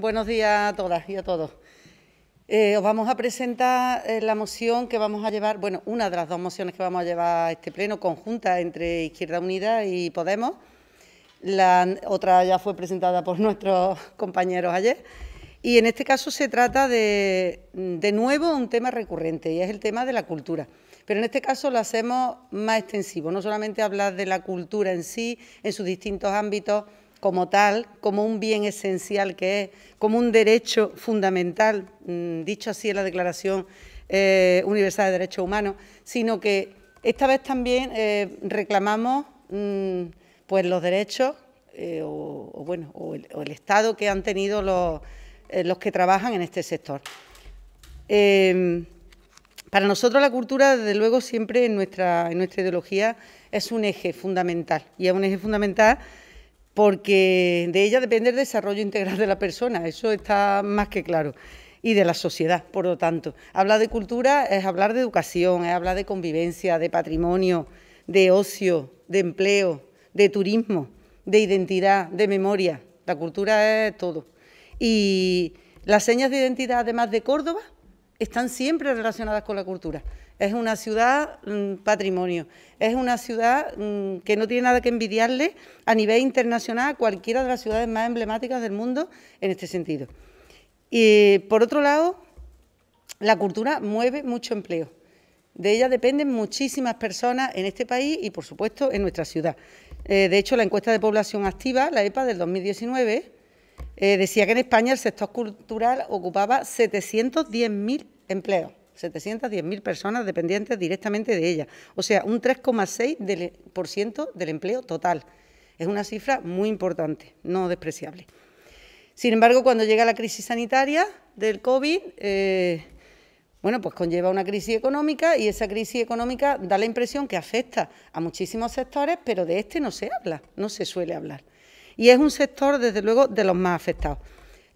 Buenos días a todas y a todos. Eh, os vamos a presentar eh, la moción que vamos a llevar, bueno, una de las dos mociones que vamos a llevar a este pleno, conjunta entre Izquierda Unida y Podemos. La otra ya fue presentada por nuestros compañeros ayer. Y en este caso se trata de, de nuevo, un tema recurrente, y es el tema de la cultura. Pero en este caso lo hacemos más extensivo, no solamente hablar de la cultura en sí, en sus distintos ámbitos, como tal, como un bien esencial que es, como un derecho fundamental, mm, dicho así en la Declaración eh, Universal de Derechos Humanos, sino que esta vez también eh, reclamamos mm, pues los derechos eh, o, bueno, o el, estado que han tenido los, que trabajan en este sector. Em, para nosotros la cultura, desde luego, siempre en nuestra, en nuestra ideología es un eje fundamental y es un eje fundamental porque de ella depende el desarrollo integral de la persona, eso está más que claro, y de la sociedad, por lo tanto. Hablar de cultura es hablar de educación, es hablar de convivencia, de patrimonio, de ocio, de empleo, de turismo, de identidad, de memoria. La cultura es todo. Y las señas de identidad, además de Córdoba, están siempre relacionadas con la cultura. Es una ciudad mm, patrimonio, es una ciudad mm, que no tiene nada que envidiarle a nivel internacional a cualquiera de las ciudades más emblemáticas del mundo en este sentido. Y por otro lado, la cultura mueve mucho empleo. De ella dependen muchísimas personas en este país y, por supuesto, en nuestra ciudad. Eh, de hecho, la encuesta de población activa, la EPA del 2019, eh, decía que en España el sector cultural ocupaba 710.000 empleos. 710.000 personas dependientes directamente de ella, o sea, un 3,6% del empleo total. Es una cifra muy importante, no despreciable. Sin embargo, cuando llega la crisis sanitaria del COVID, eh, bueno, pues conlleva una crisis económica y esa crisis económica da la impresión que afecta a muchísimos sectores, pero de este no se habla, no se suele hablar. Y es un sector, desde luego, de los más afectados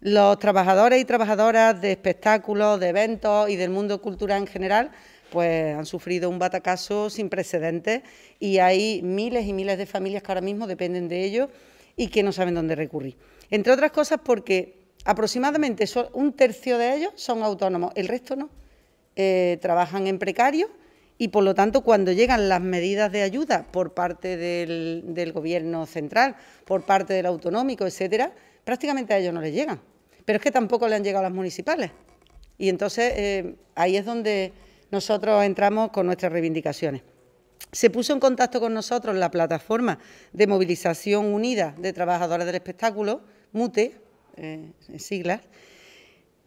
los trabajadores y trabajadoras de espectáculos, de eventos y del mundo cultural en general, pues han sufrido un batacazo sin precedentes y hay miles y miles de familias que ahora mismo dependen de ellos y que no saben dónde recurrir. Entre otras cosas porque aproximadamente un tercio de ellos son autónomos, el resto no. Eh, trabajan en precario y por lo tanto cuando llegan las medidas de ayuda por parte del, del gobierno central, por parte del autonómico, etcétera, prácticamente a ellos no les llegan. Pero es que tampoco le han llegado a las municipales. Y entonces eh, ahí es donde nosotros entramos con nuestras reivindicaciones. Se puso en contacto con nosotros la plataforma de movilización unida de trabajadores del espectáculo, MUTE, en eh, siglas,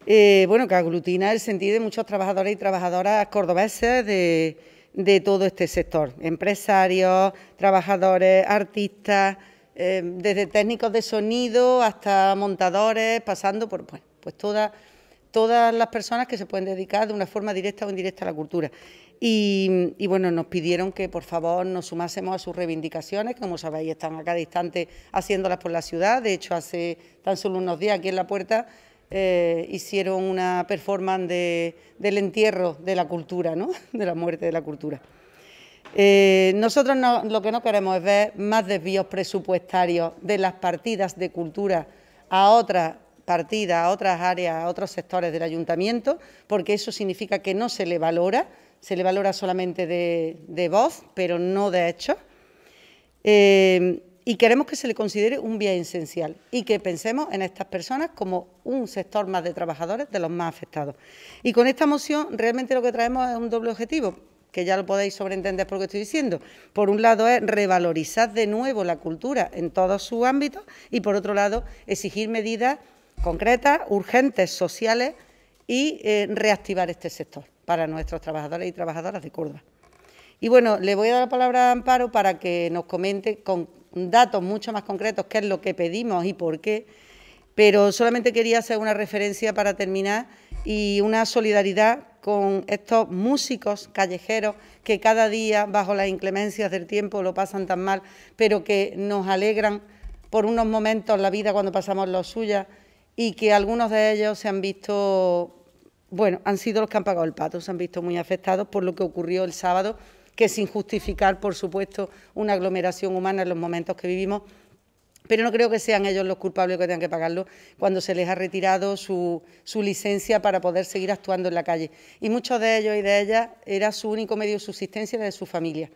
eh, bueno, que aglutina el sentido de muchos trabajadores y trabajadoras cordobeses de todo este sector, empresarios, trabajadores, artistas, eh, desde técnicos de sonido hasta montadores, pasando por pues todas las personas que se pueden dedicar de una forma directa o indirecta a la cultura. Y, bueno, nos pidieron que por favor nos sumásemos a sus reivindicaciones, como sabéis están acá cada instante haciéndolas por la ciudad. De hecho, hace tan solo unos días aquí en La Puerta eh, hicieron una performance del entierro de la cultura, ¿no? de la muerte de la cultura. Eh, nosotros lo que no queremos es ver más desvíos presupuestarios de las partidas de cultura a otras partidas, a otras áreas, a otros sectores del ayuntamiento, porque eso significa que no se le valora, se le valora solamente de, voz, pero no de hecho. Eh, y queremos que se le considere un bien esencial y que pensemos en estas personas como un sector más de trabajadores de los más afectados. Y con esta moción realmente lo que traemos es un doble objetivo que ya lo podéis sobreentender por lo que estoy diciendo. Por un lado es revalorizar de nuevo la cultura en todos sus ámbitos y por otro lado exigir medidas concretas, urgentes, sociales y eh, reactivar este sector para nuestros trabajadores y trabajadoras de Córdoba. Y bueno, le voy a dar la palabra a Amparo para que nos comente con datos mucho más concretos qué es lo que pedimos y por qué, pero solamente quería hacer una referencia para terminar y una solidaridad con estos músicos callejeros que cada día, bajo las inclemencias del tiempo, lo pasan tan mal, pero que nos alegran por unos momentos la vida cuando pasamos los suya y que algunos de ellos se han visto, bueno, han sido los que han pagado el pato, se han visto muy afectados por lo que ocurrió el sábado, que sin justificar, por supuesto, una aglomeración humana en los momentos que vivimos, pero no creo que sean ellos los culpables que tengan que pagarlo cuando se les ha retirado su, licencia para poder seguir actuando en la calle. Y muchos de ellos y de ellas era su único medio de subsistencia de su familia,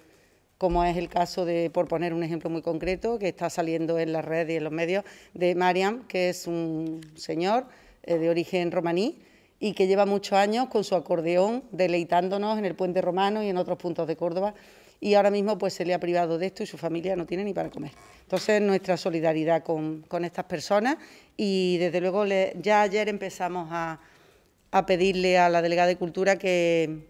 como es el caso de, por poner un ejemplo muy concreto, que está saliendo en la red y en los medios, de Mariam, que es un señor eh, de origen romaní y que lleva muchos años con su acordeón deleitándonos en el puente romano y en otros puntos de Córdoba y ahora mismo pues se le ha privado de esto y su familia no tiene ni para comer. Entonces nuestra solidaridad con, con estas personas y desde luego ya ayer empezamos a, a pedirle a la delegada de Cultura que,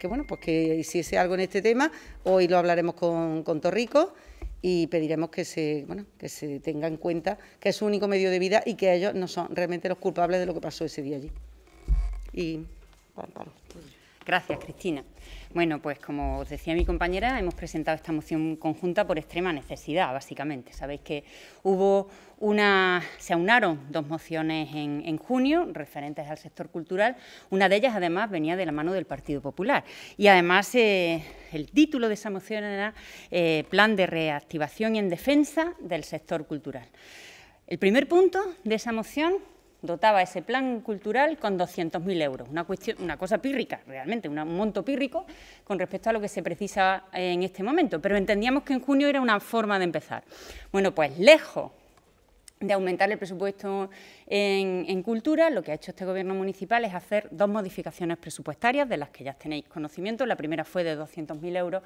que bueno, pues que hiciese algo en este tema. Hoy lo hablaremos con, con, Torrico y pediremos que se, bueno, que se tenga en cuenta que es su único medio de vida y que ellos no son realmente los culpables de lo que pasó ese día allí. Y, Gracias, Cristina. Bueno, pues como os decía mi compañera, hemos presentado esta moción conjunta por extrema necesidad, básicamente. Sabéis que hubo una, se aunaron dos mociones en, junio referentes al sector cultural. Una de ellas, además, venía de la mano del Partido Popular. Y además, eh, el título de esa moción era eh, Plan de reactivación y en defensa del sector cultural. El primer punto de esa moción dotaba ese plan cultural con 200.000 euros, una, cuestión, una cosa pírrica, realmente, un monto pírrico con respecto a lo que se precisa en este momento, pero entendíamos que en junio era una forma de empezar. Bueno, pues lejos de aumentar el presupuesto en, cultura, lo que ha hecho este Gobierno municipal es hacer dos modificaciones presupuestarias, de las que ya tenéis conocimiento. La primera fue de 200.000 euros,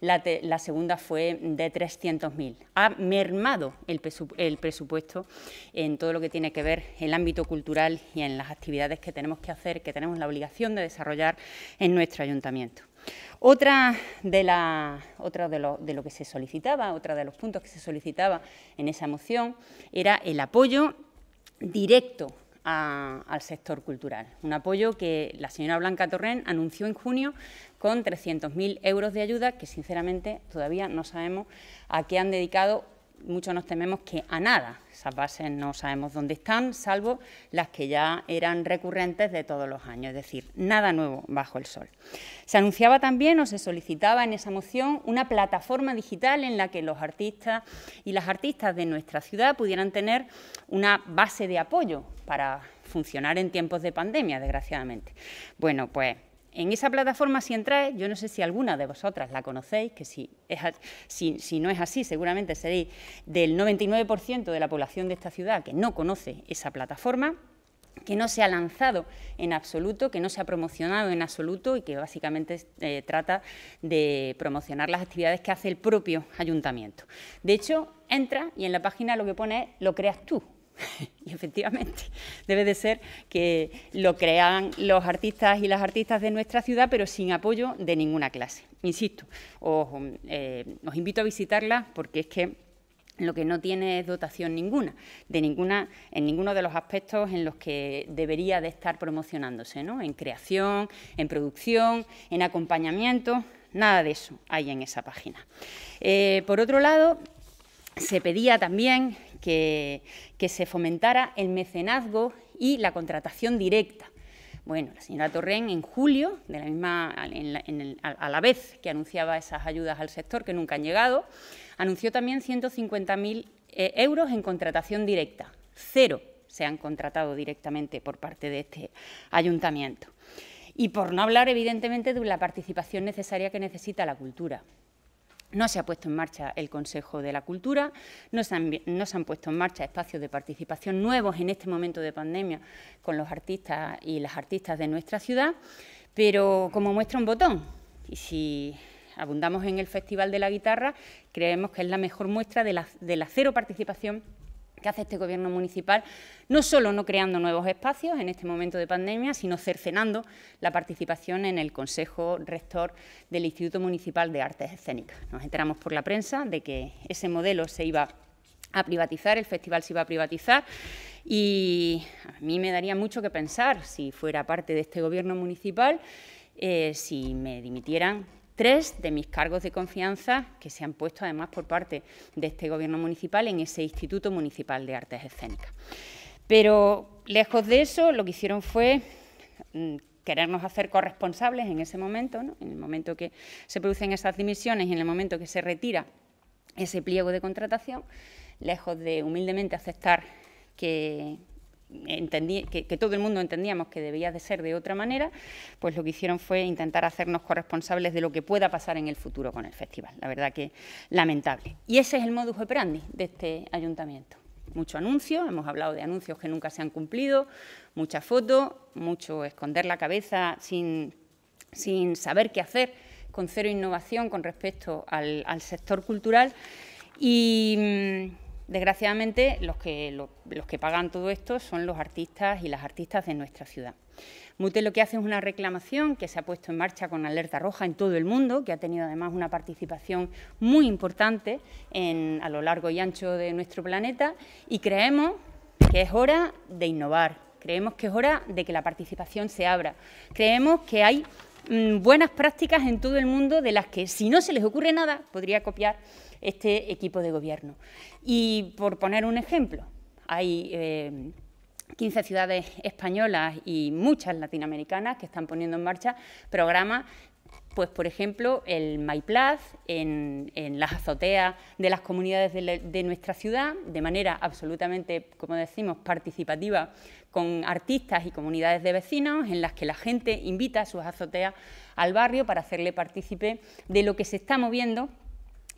la, segunda fue de 300.000. Ha mermado el, el, presupuesto en todo lo que tiene que ver el ámbito cultural y en las actividades que tenemos que hacer, que tenemos la obligación de desarrollar en nuestro ayuntamiento. Otra de, la, de, lo, que se solicitaba, otra de los puntos que se solicitaba en esa moción era el apoyo directo al sector cultural. Un apoyo que la señora Blanca Torrén anunció en junio con 300.000 euros de ayuda que, sinceramente, todavía no sabemos a qué han dedicado muchos nos tememos que a nada. Esas bases no sabemos dónde están, salvo las que ya eran recurrentes de todos los años, es decir, nada nuevo bajo el sol. Se anunciaba también o se solicitaba en esa moción una plataforma digital en la que los artistas y las artistas de nuestra ciudad pudieran tener una base de apoyo para funcionar en tiempos de pandemia, desgraciadamente. Bueno, pues en esa plataforma, si entráis, yo no sé si alguna de vosotras la conocéis, que si, es, si, no es así, seguramente seréis del 99% de la población de esta ciudad que no conoce esa plataforma que no se ha lanzado en absoluto, que no se ha promocionado en absoluto y que básicamente eh, trata de promocionar las actividades que hace el propio ayuntamiento. De hecho, entra y en la página lo que pone es lo creas tú, y efectivamente, debe de ser que lo crean los artistas y las artistas de nuestra ciudad, pero sin apoyo de ninguna clase. Insisto, eh, os, invito a visitarla porque es que lo que no tiene es dotación ninguna, de ninguna, en ninguno de los aspectos en los que debería de estar promocionándose, ¿no? En creación, en producción, en acompañamiento, nada de eso hay en esa página. Eh, por otro lado, se pedía también, que, se fomentara el mecenazgo y la contratación directa. Bueno, la señora Torrén en julio, de la a la vez que anunciaba esas ayudas al sector que nunca han llegado, anunció también 150.000 eh, euros en contratación directa. Cero se han contratado directamente por parte de este ayuntamiento. Y por no hablar, evidentemente, de la participación necesaria que necesita la cultura. No se ha puesto en marcha el Consejo de la Cultura, no se, han, puesto en marcha espacios de participación nuevos en este momento de pandemia con los artistas y las artistas de nuestra ciudad, pero como muestra un botón, y si abundamos en el Festival de la Guitarra, creemos que es la mejor muestra de la cero participación que hace este Gobierno municipal, no solo no creando nuevos espacios en este momento de pandemia, sino cercenando la participación en el Consejo Rector del Instituto Municipal de Artes Escénicas. Nos enteramos por la prensa de que ese modelo se iba a privatizar, el festival se iba a privatizar y a mí me daría mucho que pensar si fuera parte de este Gobierno municipal, eh, si me dimitieran tres de mis cargos de confianza que se han puesto además por parte de este gobierno municipal en ese Instituto Municipal de Artes Escénicas. Pero lejos de eso, lo que hicieron fue mm, querernos hacer corresponsables en ese momento, en el momento que se producen esas dimisiones y en el momento que se retira ese pliego de contratación, lejos de humildemente aceptar que, entendí, que, todo el mundo entendíamos que debía de ser de otra manera, pues lo que hicieron fue intentar hacernos corresponsables de lo que pueda pasar en el futuro con el festival. La verdad que lamentable. Y ese es el modus operandi de este ayuntamiento. Mucho anuncio, hemos hablado de anuncios que nunca se han cumplido, mucha foto, mucho esconder la cabeza sin, sin saber qué hacer, con cero innovación con respecto al, al sector cultural. Y mm, Desgraciadamente, los que, los que pagan todo esto son los artistas y las artistas de nuestra ciudad. MUTE lo que hace es una reclamación que se ha puesto en marcha con alerta roja en todo el mundo, que ha tenido además una participación muy importante a lo largo y ancho de nuestro planeta, y creemos que es hora de innovar, creemos que es hora de que la participación se abra, creemos que hay Mm, buenas prácticas en todo el mundo de las que, si no se les ocurre nada, podría copiar este equipo de gobierno. Y por poner un ejemplo, hay... 15 eh, ciudades españolas y muchas latinoamericanas que están poniendo en marcha programas pues por ejemplo el myplatz en, en, las azoteas de las comunidades de, nuestra ciudad, de manera absolutamente, como decimos, participativa con artistas y comunidades de vecinos, en las que la gente invita a sus azoteas al barrio para hacerle partícipe de lo que se está moviendo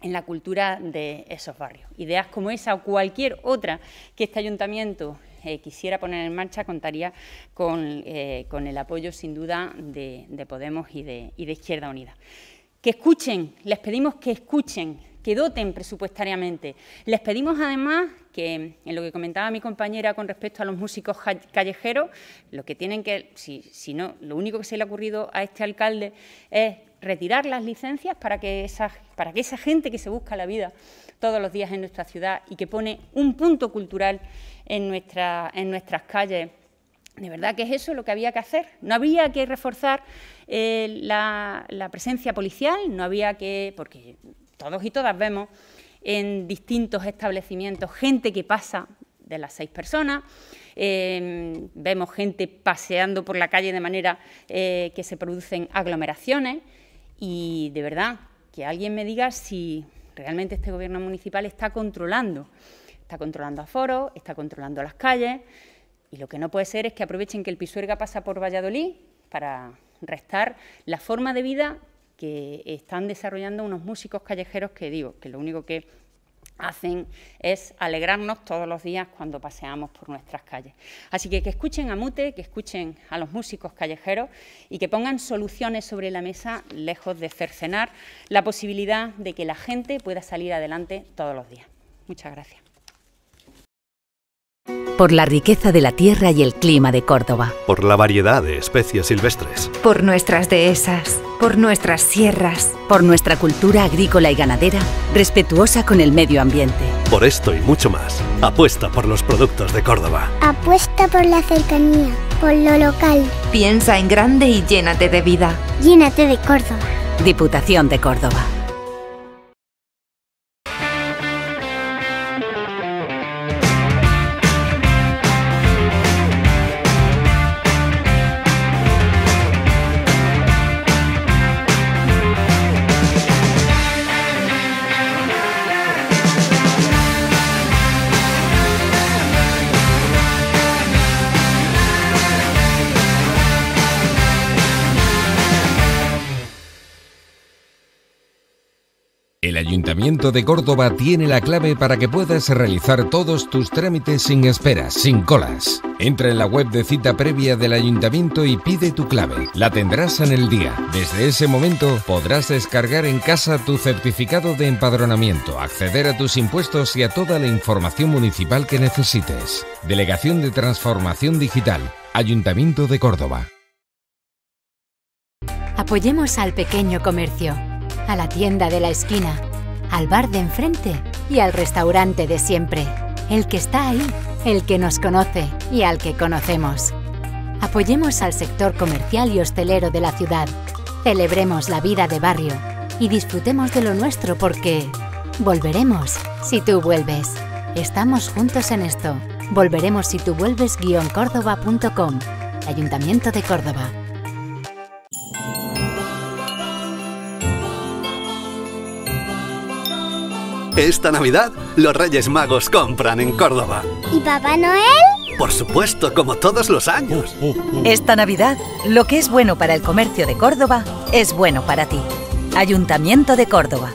en la cultura de esos barrios. Ideas como esa o cualquier otra que este ayuntamiento eh, quisiera poner en marcha contaría con, eh, el apoyo, sin duda, de, Podemos y de, de Izquierda Unida. Que escuchen, les pedimos que escuchen, que doten presupuestariamente. Les pedimos además que, en lo que comentaba mi compañera con respecto a los músicos callejeros, lo que tienen que, si, si no, lo único que se le ha ocurrido a este alcalde es retirar las licencias para que, esa, para que esa gente que se busca la vida todos los días en nuestra ciudad y que pone un punto cultural en, nuestra, en nuestras calles, de verdad que es eso lo que había que hacer. No había que reforzar eh, la, presencia policial, no había que, porque todos y todas vemos en distintos establecimientos gente que pasa de las seis personas, em, vemos gente paseando por la calle de manera eh, que se producen aglomeraciones. Y de verdad, que alguien me diga si realmente este gobierno municipal está controlando. Está controlando a aforos, está controlando las calles. Y lo que no puede ser es que aprovechen que el Pisuerga pasa por Valladolid para restar la forma de vida que están desarrollando unos músicos callejeros que digo, que lo único que hacen es alegrarnos todos los días cuando paseamos por nuestras calles. Así que que escuchen a Mute, que escuchen a los músicos callejeros y que pongan soluciones sobre la mesa lejos de cercenar la posibilidad de que la gente pueda salir adelante todos los días. Muchas gracias por la riqueza de la tierra y el clima de Córdoba, por la variedad de especies silvestres, por nuestras dehesas, por nuestras sierras, por nuestra cultura agrícola y ganadera, respetuosa con el medio ambiente. Por esto y mucho más, apuesta por los productos de Córdoba. Apuesta por la cercanía, por lo local. Piensa en grande y llénate de vida. Llénate de Córdoba. Diputación de Córdoba. El Ayuntamiento de Córdoba tiene la clave para que puedas realizar todos tus trámites sin esperas, sin colas. Entra en la web de cita previa del Ayuntamiento y pide tu clave. La tendrás en el día. Desde ese momento podrás descargar en casa tu certificado de empadronamiento, acceder a tus impuestos y a toda la información municipal que necesites. Delegación de Transformación Digital, Ayuntamiento de Córdoba. Apoyemos al pequeño comercio a la tienda de la esquina, al bar de enfrente y al restaurante de siempre. El que está ahí, el que nos conoce y al que conocemos. Apoyemos al sector comercial y hostelero de la ciudad. Celebremos la vida de barrio y disfrutemos de lo nuestro porque volveremos si tú vuelves. Estamos juntos en esto. Volveremos si tú vuelves-córdoba.com. Ayuntamiento de Córdoba. Esta Navidad, los Reyes Magos compran en Córdoba. ¿Y Papá Noel? Por supuesto, como todos los años. Oh, oh, oh. Esta Navidad, lo que es bueno para el comercio de Córdoba es bueno para ti. Ayuntamiento de Córdoba.